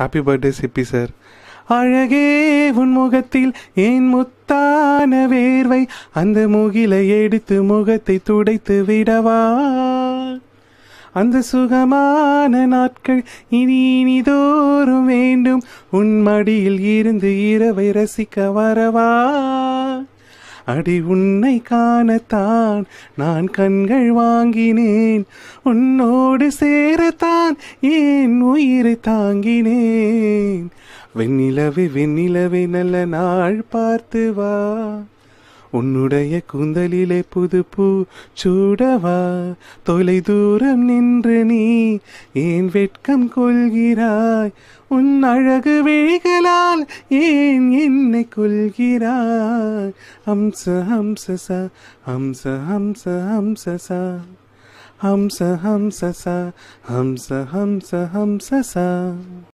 happy birthday சிப்பி sir அழகே உன் முகத்தில் என் முத்தான வேர்வை அந்த முகிலை எடுத்து முகத்தை துடைத்து விடவா அந்த சுகமான நாட்கள் இனி இனிதோறும் வேண்டும் உன் மடியில் இருந்து இரவை ரசிக்க வரவா அடி உன்னை காணத்தான் நான் கண்கள் வாங்கினேன் உன்னோடு சேரத்தான் ஏன் உயிரை தாங்கினேன் வெண்ணிலவே வெண்ணிலவே நல்ல நாள் பார்த்து வா உன்னுடைய கூந்தலிலே புது பூ சூடவா தொலை தூரம் நின்று நீ ஏன் வெட்கம் கொள்கிறாய் உன் அழகு விழிகளால் ஏன் என்னை கொள்கிறாய் ஹம்ச ஹம்சசா ஹம்ச ஹம்ச ஹம்சசா ஹம்ச ஹம்சசா ஹம்ச ஹம்ச ஹம்சசா